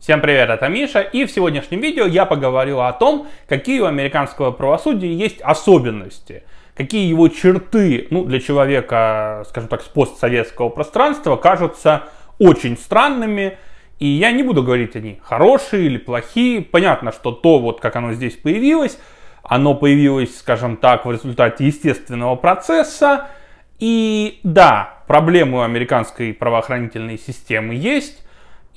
Всем привет, это Миша, и в сегодняшнем видео я поговорю о том, какие у американского правосудия есть особенности, какие его черты, ну, для человека, скажем так, с постсоветского пространства кажутся очень странными, и я не буду говорить они хорошие или плохие, понятно, что то, вот как оно здесь появилось, оно появилось, скажем так, в результате естественного процесса, и да, проблемы у американской правоохранительной системы есть,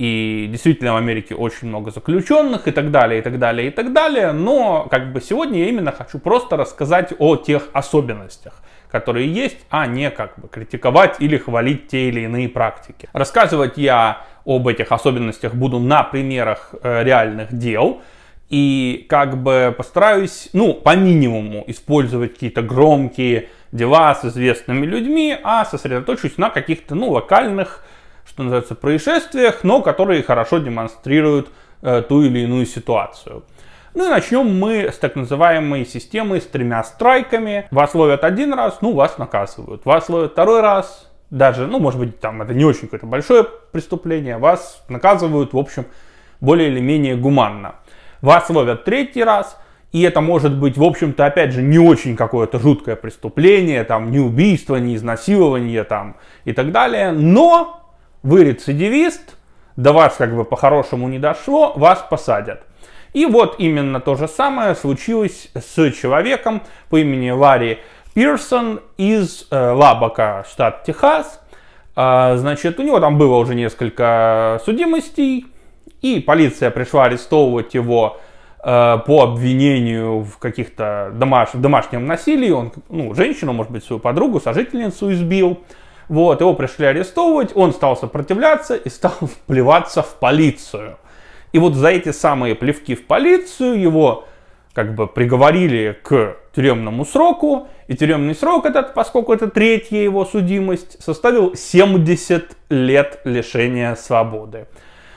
и действительно в Америке очень много заключенных и так далее, и так далее, и так далее. Но как бы сегодня я именно хочу просто рассказать о тех особенностях, которые есть, а не как бы критиковать или хвалить те или иные практики. Рассказывать я об этих особенностях буду на примерах э, реальных дел. И как бы постараюсь, ну, по минимуму использовать какие-то громкие дела с известными людьми, а сосредоточусь на каких-то, ну, локальных что называется, происшествиях, но которые хорошо демонстрируют э, ту или иную ситуацию. Ну и начнем мы с так называемой системы с тремя страйками. Вас ловят один раз, ну вас наказывают. Вас ловят второй раз, даже, ну может быть там это не очень какое-то большое преступление, вас наказывают, в общем, более или менее гуманно. Вас ловят третий раз, и это может быть, в общем-то, опять же, не очень какое-то жуткое преступление, там, не убийство, не изнасилование, там, и так далее. Но вы рецидивист, до вас как бы по-хорошему не дошло, вас посадят. И вот именно то же самое случилось с человеком по имени Ларри Пирсон из э, Лабака, штат Техас. А, значит, у него там было уже несколько судимостей, и полиция пришла арестовывать его э, по обвинению в каких-то домаш... домашнем насилии. Он ну, женщину, может быть, свою подругу, сожительницу избил. Вот, его пришли арестовывать, он стал сопротивляться и стал плеваться в полицию. И вот за эти самые плевки в полицию его как бы приговорили к тюремному сроку, и тюремный срок этот, поскольку это третья его судимость, составил 70 лет лишения свободы.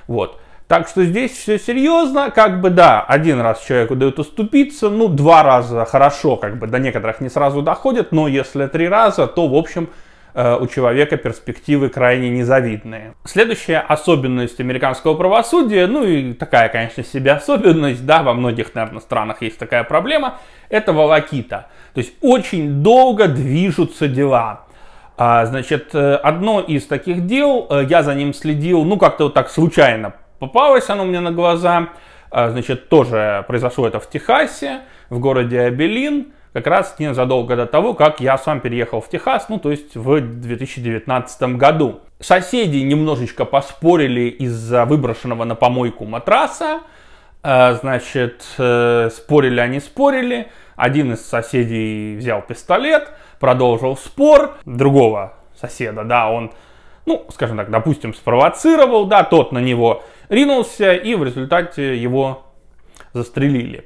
Вот. Так что здесь все серьезно, как бы да, один раз человеку дают уступиться, ну два раза хорошо, как бы до некоторых не сразу доходит, но если три раза, то в общем Э, у человека перспективы крайне незавидные. Следующая особенность американского правосудия, ну и такая, конечно, себе особенность, да, во многих, наверное, странах есть такая проблема, это волокита. То есть очень долго движутся дела. А, значит, э, одно из таких дел, э, я за ним следил, ну как-то вот так случайно попалось оно мне на глаза. А, значит, тоже произошло это в Техасе, в городе Абелин как раз незадолго до того, как я сам переехал в Техас, ну то есть в 2019 году. Соседи немножечко поспорили из-за выброшенного на помойку матраса, э, значит, э, спорили они, спорили. Один из соседей взял пистолет, продолжил спор. Другого соседа, да, он, ну, скажем так, допустим, спровоцировал, да, тот на него ринулся, и в результате его застрелили.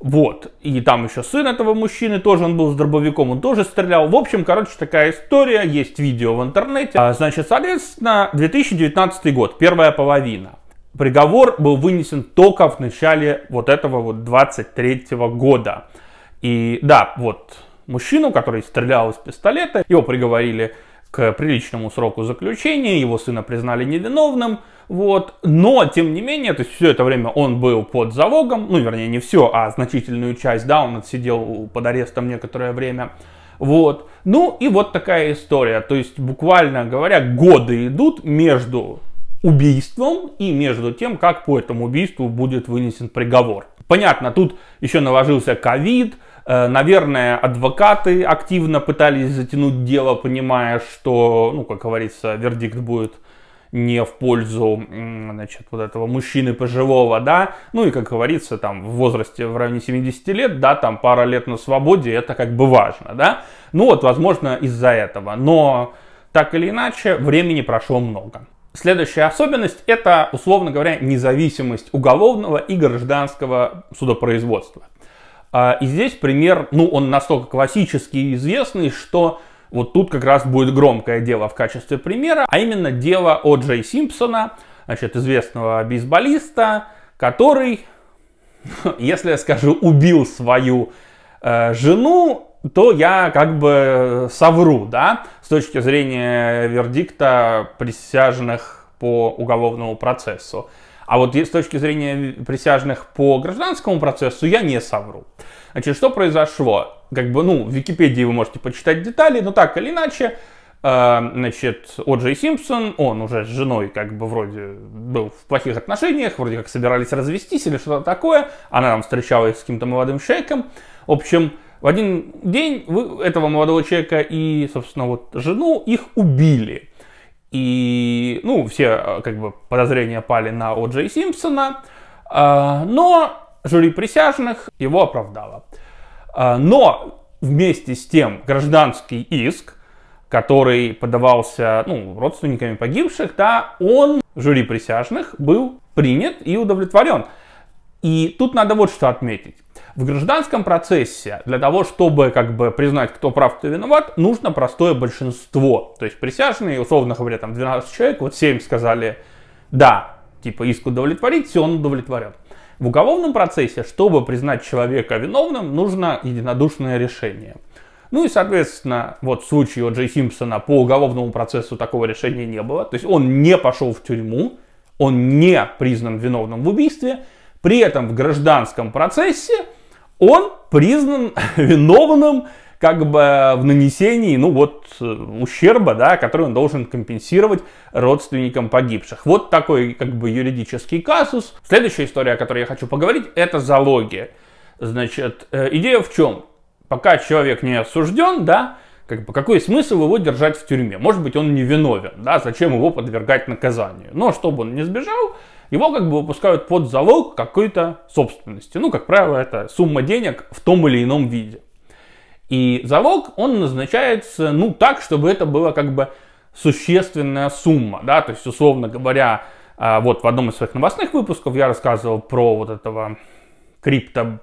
Вот. И там еще сын этого мужчины, тоже он был с дробовиком, он тоже стрелял. В общем, короче, такая история, есть видео в интернете. А, значит, соответственно, 2019 год, первая половина. Приговор был вынесен только в начале вот этого вот 23 года. И да, вот мужчину, который стрелял из пистолета, его приговорили к приличному сроку заключения, его сына признали невиновным, вот. Но, тем не менее, то есть все это время он был под залогом, ну, вернее, не все, а значительную часть, да, он отсидел под арестом некоторое время. Вот. Ну и вот такая история. То есть, буквально говоря, годы идут между убийством и между тем, как по этому убийству будет вынесен приговор. Понятно, тут еще наложился ковид, Э, наверное, адвокаты активно пытались затянуть дело, понимая, что, ну, как говорится, вердикт будет не в пользу, значит, вот этого мужчины пожилого, да, ну и, как говорится, там, в возрасте в районе 70 лет, да, там, пара лет на свободе, это как бы важно, да, ну вот, возможно, из-за этого, но так или иначе, времени прошло много. Следующая особенность – это, условно говоря, независимость уголовного и гражданского судопроизводства. А, и здесь пример, ну, он настолько классический и известный, что вот тут как раз будет громкое дело в качестве примера, а именно дело о Джей Симпсона, значит, известного бейсболиста, который, если я скажу, убил свою э, жену, то я как бы совру, да, с точки зрения вердикта присяжных по уголовному процессу. А вот с точки зрения присяжных по гражданскому процессу я не совру. Значит, что произошло? Как бы, ну, в Википедии вы можете почитать детали, но так или иначе, э, значит, О'Джей Симпсон, он уже с женой как бы вроде был в плохих отношениях, вроде как собирались развестись или что-то такое, она там встречалась с каким-то молодым человеком. В общем, в один день этого молодого человека и, собственно, вот жену их убили. И, ну, все э, как бы подозрения пали на О. Симпсона, э, но жюри присяжных его оправдало. Э, но вместе с тем гражданский иск, который подавался ну, родственниками погибших, да, он жюри присяжных был принят и удовлетворен. И тут надо вот что отметить. В гражданском процессе для того, чтобы как бы признать, кто прав, кто виноват, нужно простое большинство. То есть присяжные, условно говоря, там 12 человек, вот 7 сказали «да», типа иск удовлетворить, все, он удовлетворен. В уголовном процессе, чтобы признать человека виновным, нужно единодушное решение. Ну и, соответственно, вот в случае О. Джей Симпсона по уголовному процессу такого решения не было. То есть он не пошел в тюрьму, он не признан виновным в убийстве – при этом в гражданском процессе он признан виновным как бы в нанесении, ну вот, э, ущерба, да, который он должен компенсировать родственникам погибших. Вот такой, как бы, юридический казус. Следующая история, о которой я хочу поговорить, это залоги. Значит, э, идея в чем? Пока человек не осужден, да, как бы какой смысл его держать в тюрьме? Может быть, он не виновен, да, зачем его подвергать наказанию? Но чтобы он не сбежал, его как бы выпускают под залог какой-то собственности. Ну, как правило, это сумма денег в том или ином виде. И залог, он назначается, ну, так, чтобы это была как бы существенная сумма, да, то есть, условно говоря, а, вот в одном из своих новостных выпусков я рассказывал про вот этого крипто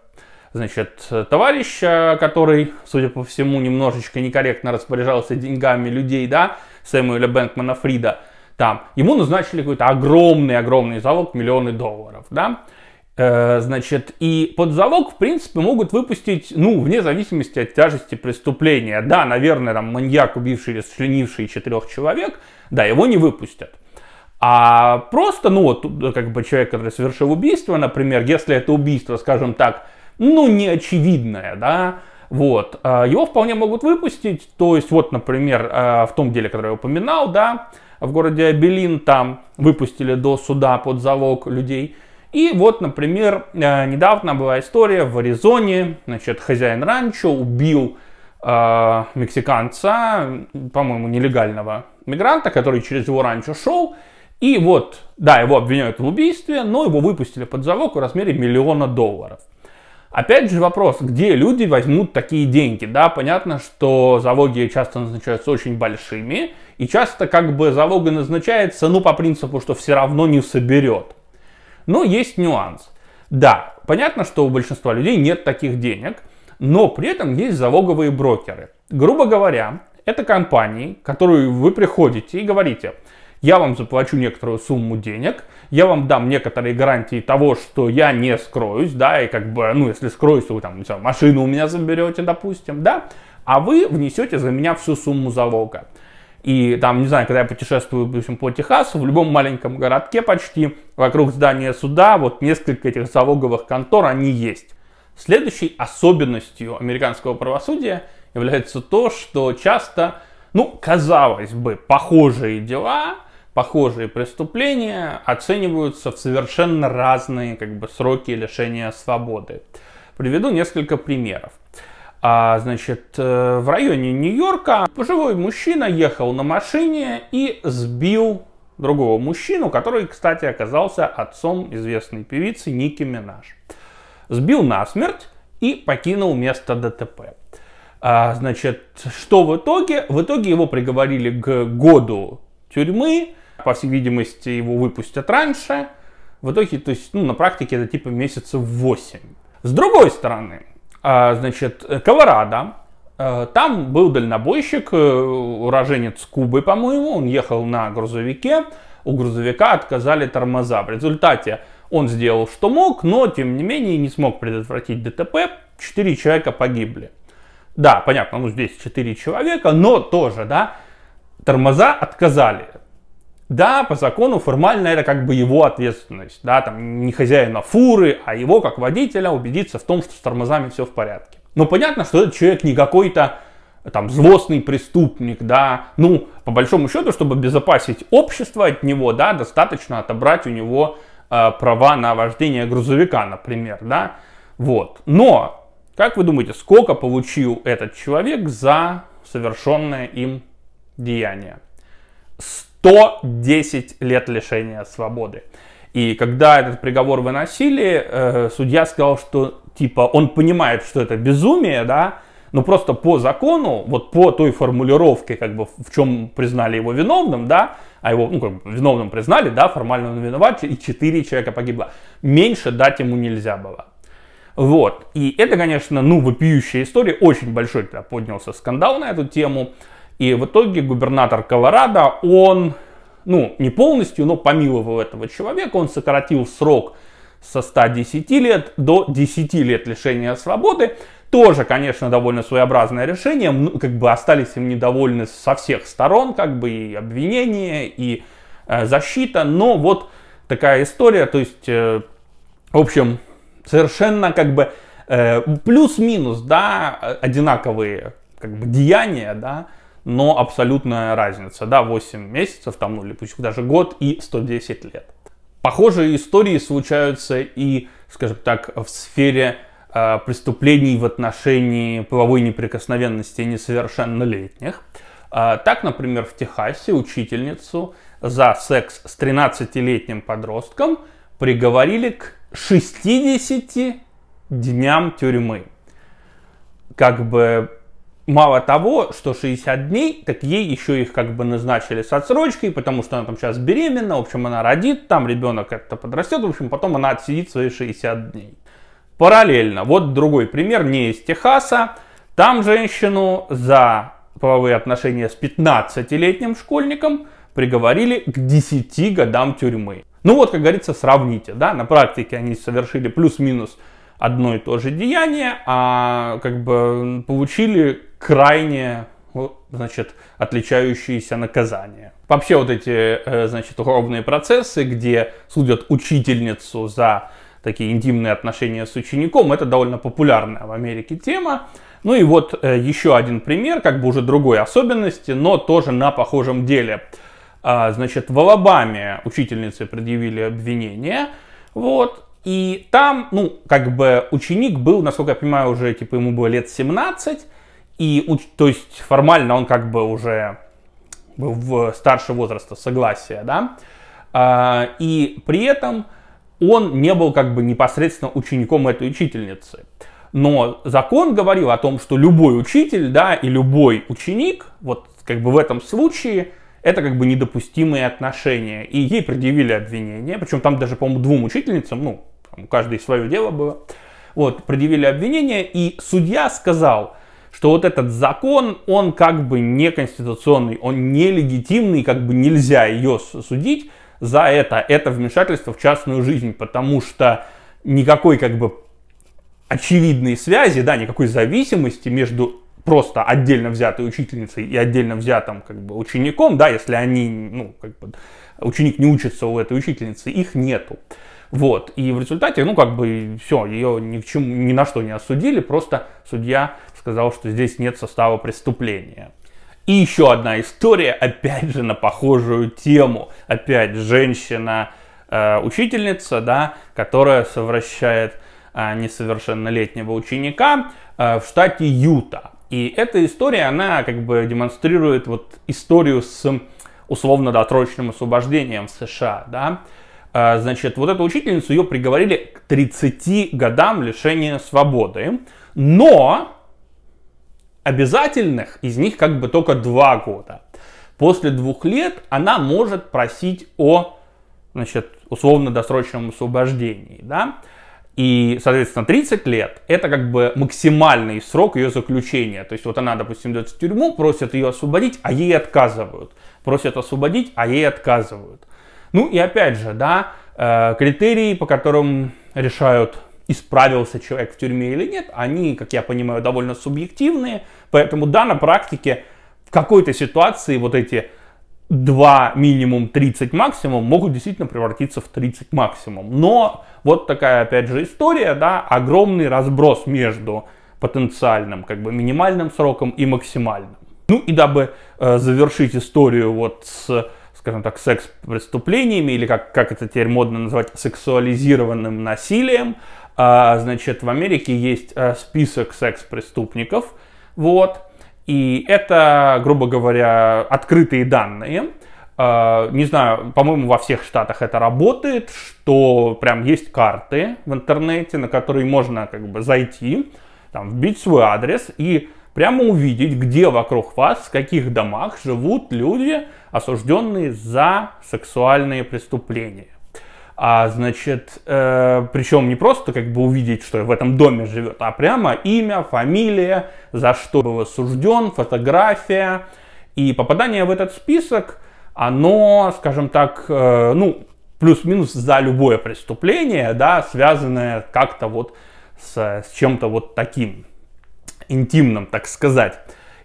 значит, товарища, который, судя по всему, немножечко некорректно распоряжался деньгами людей, да, Сэмюэля Бэнкмана Фрида, там, ему назначили какой-то огромный-огромный залог, миллионы долларов, да, э, значит, и под залог, в принципе, могут выпустить, ну, вне зависимости от тяжести преступления, да, наверное, там, маньяк, убивший или сочленивший четырех человек, да, его не выпустят, а просто, ну, вот, как бы человек, который совершил убийство, например, если это убийство, скажем так, ну, не очевидное, да, вот, а, его вполне могут выпустить, то есть вот, например, а, в том деле, который я упоминал, да, в городе Абелин там выпустили до суда под залог людей, и вот, например, а, недавно была история в Аризоне, значит, хозяин ранчо убил э, мексиканца, по-моему, нелегального мигранта, который через его ранчо шел, и вот, да, его обвиняют в убийстве, но его выпустили под залог в размере миллиона долларов. Опять же вопрос, где люди возьмут такие деньги? Да, понятно, что залоги часто назначаются очень большими, и часто как бы залога назначается, ну, по принципу, что все равно не соберет. Но есть нюанс. Да, понятно, что у большинства людей нет таких денег, но при этом есть залоговые брокеры. Грубо говоря, это компании, в которую вы приходите и говорите, я вам заплачу некоторую сумму денег – я вам дам некоторые гарантии того, что я не скроюсь, да, и как бы, ну, если скроюсь, то вы там машину у меня заберете, допустим, да, а вы внесете за меня всю сумму залога. И там, не знаю, когда я путешествую, допустим, по Техасу, в любом маленьком городке почти, вокруг здания суда, вот несколько этих залоговых контор, они есть. Следующей особенностью американского правосудия является то, что часто, ну, казалось бы, похожие дела похожие преступления оцениваются в совершенно разные как бы, сроки лишения свободы. Приведу несколько примеров. А, значит, э, в районе Нью-Йорка пожилой мужчина ехал на машине и сбил другого мужчину, который, кстати, оказался отцом известной певицы Ники Минаж. Сбил насмерть и покинул место ДТП. А, значит, что в итоге? В итоге его приговорили к году тюрьмы по всей видимости, его выпустят раньше. В итоге, то есть, ну, на практике это типа месяцев 8. С другой стороны, а, значит, Колорадо, а, там был дальнобойщик, э, уроженец Кубы, по-моему, он ехал на грузовике, у грузовика отказали тормоза. В результате он сделал, что мог, но, тем не менее, не смог предотвратить ДТП, четыре человека погибли. Да, понятно, ну здесь четыре человека, но тоже, да, тормоза отказали. Да, по закону формально это как бы его ответственность, да, там не хозяина фуры, а его как водителя убедиться в том, что с тормозами все в порядке. Но понятно, что этот человек не какой-то там злостный преступник, да, ну, по большому счету, чтобы безопасить общество от него, да, достаточно отобрать у него э, права на вождение грузовика, например, да, вот. Но, как вы думаете, сколько получил этот человек за совершенное им деяние? 110 лет лишения свободы. И когда этот приговор выносили, э, судья сказал, что типа он понимает, что это безумие, да, но просто по закону, вот по той формулировке, как бы в чем признали его виновным, да, а его ну, как бы, виновным признали, да, формально он виноват, и 4 человека погибло. Меньше дать ему нельзя было. Вот. И это, конечно, ну, вопиющая история. Очень большой тогда поднялся скандал на эту тему. И в итоге губернатор Колорадо, он, ну, не полностью, но помиловал этого человека, он сократил срок со 110 лет до 10 лет лишения свободы. Тоже, конечно, довольно своеобразное решение. Как бы остались им недовольны со всех сторон, как бы и обвинения, и э, защита. Но вот такая история. То есть, э, в общем, совершенно как бы э, плюс-минус, да, одинаковые как бы деяния, да, но абсолютная разница, да, 8 месяцев там, ну или пусть даже год и 110 лет. Похожие истории случаются и, скажем так, в сфере э, преступлений в отношении половой неприкосновенности несовершеннолетних. Э, так, например, в Техасе учительницу за секс с 13-летним подростком приговорили к 60 дням тюрьмы. Как бы мало того, что 60 дней, так ей еще их как бы назначили с отсрочкой, потому что она там сейчас беременна, в общем, она родит, там ребенок то подрастет, в общем, потом она отсидит свои 60 дней. Параллельно, вот другой пример, не из Техаса, там женщину за половые отношения с 15-летним школьником приговорили к 10 годам тюрьмы. Ну вот, как говорится, сравните, да, на практике они совершили плюс-минус одно и то же деяние, а как бы получили крайне ну, значит, отличающиеся наказания. Вообще вот эти, э, значит, уголовные процессы, где судят учительницу за такие интимные отношения с учеником, это довольно популярная в Америке тема. Ну и вот э, еще один пример, как бы уже другой особенности, но тоже на похожем деле. А, значит, в Алабаме учительнице предъявили обвинение, вот, и там, ну, как бы ученик был, насколько я понимаю, уже, типа, ему было лет 17, и, то есть, формально он как бы уже в старше возраста согласия, да, а, и при этом он не был как бы непосредственно учеником этой учительницы. Но закон говорил о том, что любой учитель, да, и любой ученик, вот как бы в этом случае, это как бы недопустимые отношения. И ей предъявили обвинение, причем там даже, по-моему, двум учительницам, ну, там у каждой свое дело было, вот, предъявили обвинение, и судья сказал, что вот этот закон, он как бы не конституционный, он нелегитимный, как бы нельзя ее судить за это. Это вмешательство в частную жизнь, потому что никакой как бы очевидной связи, да, никакой зависимости между просто отдельно взятой учительницей и отдельно взятым как бы учеником, да, если они, ну, как бы ученик не учится у этой учительницы, их нету. Вот, и в результате, ну, как бы, все, ее ни в чем ни на что не осудили, просто судья сказал, что здесь нет состава преступления. И еще одна история, опять же, на похожую тему. Опять женщина, э, учительница, да, которая совращает э, несовершеннолетнего ученика э, в штате Юта. И эта история, она как бы демонстрирует вот историю с условно-досрочным освобождением в США, да. А, значит, вот эту учительницу ее приговорили к 30 годам лишения свободы, но обязательных из них как бы только 2 года. После двух лет она может просить о значит, условно-досрочном освобождении. Да? И, соответственно, 30 лет – это как бы максимальный срок ее заключения. То есть вот она, допустим, идет в тюрьму, просят ее освободить, а ей отказывают. Просят освободить, а ей отказывают. Ну и опять же, да, э, критерии, по которым решают, исправился человек в тюрьме или нет, они, как я понимаю, довольно субъективные. Поэтому, да, на практике в какой-то ситуации вот эти 2 минимум 30 максимум могут действительно превратиться в 30 максимум. Но вот такая, опять же, история, да, огромный разброс между потенциальным, как бы минимальным сроком и максимальным. Ну и дабы э, завершить историю вот с скажем так, секс-преступлениями, или как, как это теперь модно называть, сексуализированным насилием. А, значит, в Америке есть а, список секс-преступников, вот, и это, грубо говоря, открытые данные. А, не знаю, по-моему, во всех штатах это работает, что прям есть карты в интернете, на которые можно как бы зайти, там, вбить свой адрес и прямо увидеть, где вокруг вас, в каких домах живут люди, осужденные за сексуальные преступления. А значит, э, причем не просто как бы увидеть, что в этом доме живет, а прямо имя, фамилия, за что был осужден, фотография. И попадание в этот список, оно, скажем так, э, ну, плюс-минус за любое преступление, да, связанное как-то вот с, с чем-то вот таким интимном, так сказать.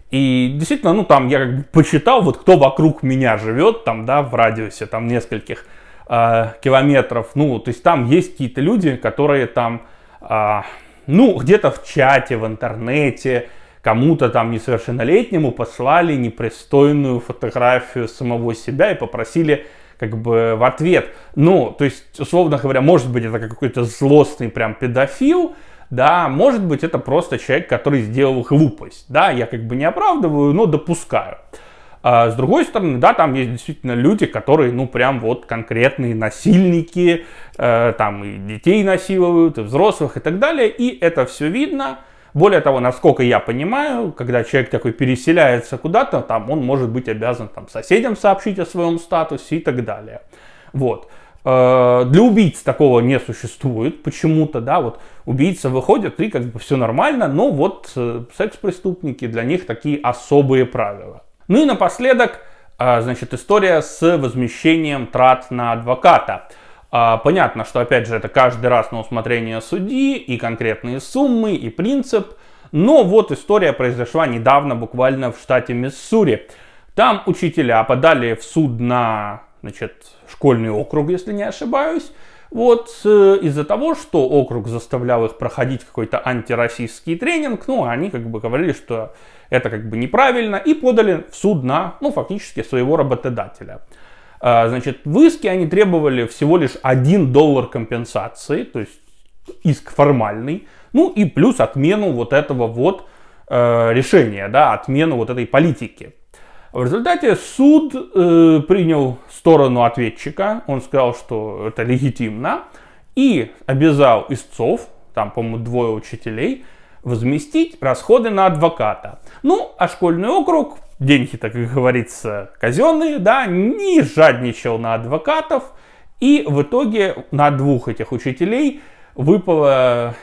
И действительно, ну там я как бы почитал, вот кто вокруг меня живет, там, да, в радиусе там нескольких э, километров. Ну, то есть там есть какие-то люди, которые там, э, ну, где-то в чате, в интернете, кому-то там несовершеннолетнему послали непристойную фотографию самого себя и попросили как бы в ответ. Ну, то есть, условно говоря, может быть, это какой-то злостный прям педофил, да, может быть, это просто человек, который сделал глупость, да, я как бы не оправдываю, но допускаю. А с другой стороны, да, там есть действительно люди, которые, ну, прям вот конкретные насильники, э, там и детей насиловывают, и взрослых, и так далее, и это все видно. Более того, насколько я понимаю, когда человек такой переселяется куда-то, там он может быть обязан там соседям сообщить о своем статусе и так далее. Вот. Э, для убийц такого не существует почему-то, да, вот убийца выходит и как бы все нормально, но вот э, секс-преступники, для них такие особые правила. Ну и напоследок, э, значит, история с возмещением трат на адвоката. Понятно, что опять же это каждый раз на усмотрение судьи и конкретные суммы и принцип, но вот история произошла недавно буквально в штате Миссури. Там учителя подали в суд на значит, школьный округ, если не ошибаюсь. Вот э, из-за того, что округ заставлял их проходить какой-то антироссийский тренинг, ну, они как бы говорили, что это как бы неправильно, и подали в суд на, ну, фактически своего работодателя. А, значит, в иске они требовали всего лишь 1 доллар компенсации, то есть иск формальный, ну и плюс отмену вот этого вот э, решения, да, отмену вот этой политики. В результате суд э, принял сторону ответчика, он сказал, что это легитимно, и обязал истцов, там, по-моему, двое учителей, возместить расходы на адвоката. Ну, а школьный округ, деньги, так и говорится, казенные, да, не жадничал на адвокатов, и в итоге на двух этих учителей выпала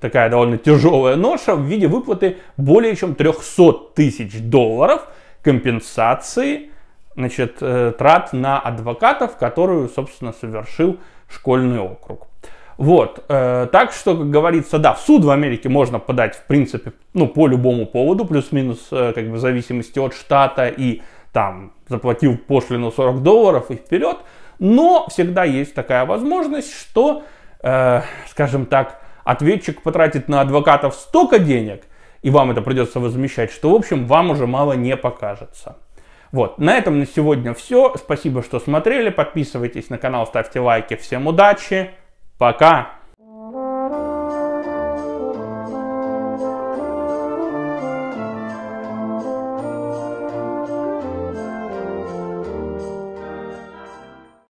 такая довольно тяжелая ноша в виде выплаты более чем 300 тысяч долларов – компенсации значит, э, трат на адвокатов, которую, собственно, совершил школьный округ. Вот, э, так что, как говорится, да, в суд в Америке можно подать, в принципе, ну, по любому поводу, плюс-минус, э, как бы, в зависимости от штата и, там, заплатив пошлину 40 долларов и вперед, но всегда есть такая возможность, что, э, скажем так, ответчик потратит на адвокатов столько денег – и вам это придется возмещать, что, в общем, вам уже мало не покажется. Вот, на этом на сегодня все. Спасибо, что смотрели. Подписывайтесь на канал, ставьте лайки. Всем удачи. Пока.